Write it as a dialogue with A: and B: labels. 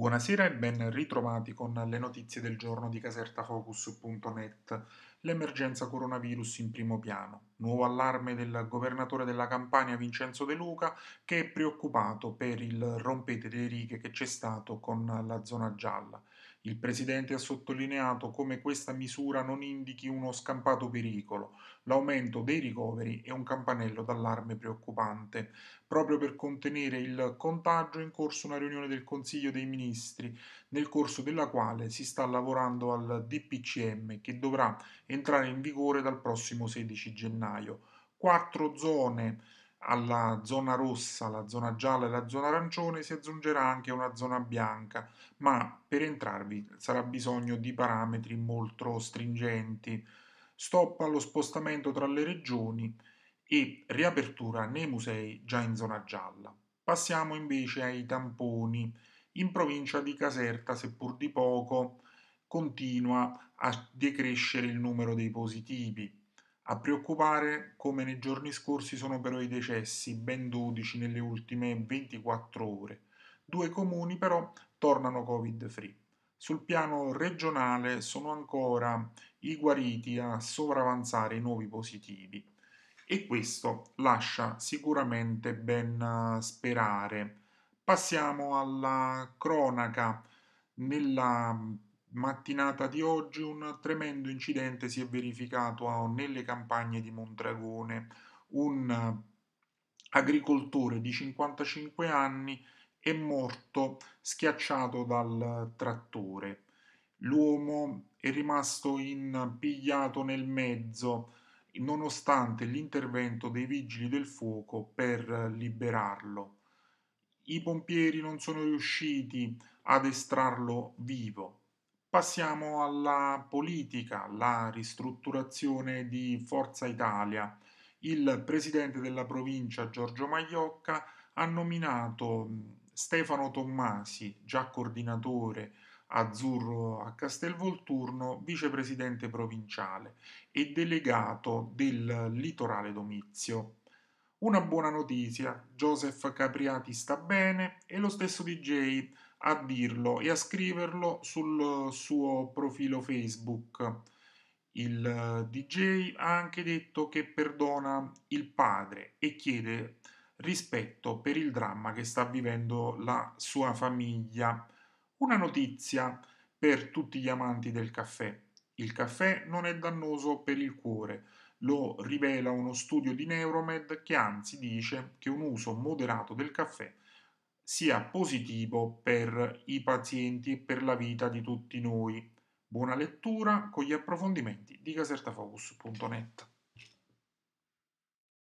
A: Buonasera e ben ritrovati con le notizie del giorno di casertafocus.net. L'emergenza coronavirus in primo piano. Nuovo allarme del governatore della Campania Vincenzo De Luca che è preoccupato per il rompete delle righe che c'è stato con la zona gialla. Il Presidente ha sottolineato come questa misura non indichi uno scampato pericolo. L'aumento dei ricoveri è un campanello d'allarme preoccupante. Proprio per contenere il contagio è in corso una riunione del Consiglio dei Ministri, nel corso della quale si sta lavorando al DPCM che dovrà entrare in vigore dal prossimo 16 gennaio gennaio, quattro zone alla zona rossa, la zona gialla e la zona arancione si aggiungerà anche una zona bianca, ma per entrarvi sarà bisogno di parametri molto stringenti. Stop allo spostamento tra le regioni e riapertura nei musei già in zona gialla. Passiamo invece ai tamponi. In provincia di Caserta, seppur di poco, continua a decrescere il numero dei positivi a preoccupare, come nei giorni scorsi, sono però i decessi, ben 12 nelle ultime 24 ore. Due comuni però tornano covid-free. Sul piano regionale sono ancora i guariti a sovravanzare i nuovi positivi e questo lascia sicuramente ben eh, sperare. Passiamo alla cronaca. Nella mattinata di oggi un tremendo incidente si è verificato ah, nelle campagne di Mondragone. Un agricoltore di 55 anni è morto schiacciato dal trattore. L'uomo è rimasto impigliato nel mezzo nonostante l'intervento dei vigili del fuoco per liberarlo. I pompieri non sono riusciti ad estrarlo vivo. Passiamo alla politica, la ristrutturazione di Forza Italia. Il presidente della provincia Giorgio Maiocca ha nominato mm, Stefano Tommasi, già coordinatore azzurro a Castelvolturno, vicepresidente provinciale e delegato del litorale domizio. Una buona notizia, Joseph Capriati sta bene e lo stesso DJ a dirlo e a scriverlo sul suo profilo Facebook. Il eh, DJ ha anche detto che perdona il padre e chiede rispetto per il dramma che sta vivendo la sua famiglia. Una notizia per tutti gli amanti del caffè. Il caffè non è dannoso per il cuore, lo rivela uno studio di Neuromed che anzi dice che un uso moderato del caffè sia positivo per i pazienti e per la vita di tutti noi. Buona lettura con gli approfondimenti di casertafocus.net.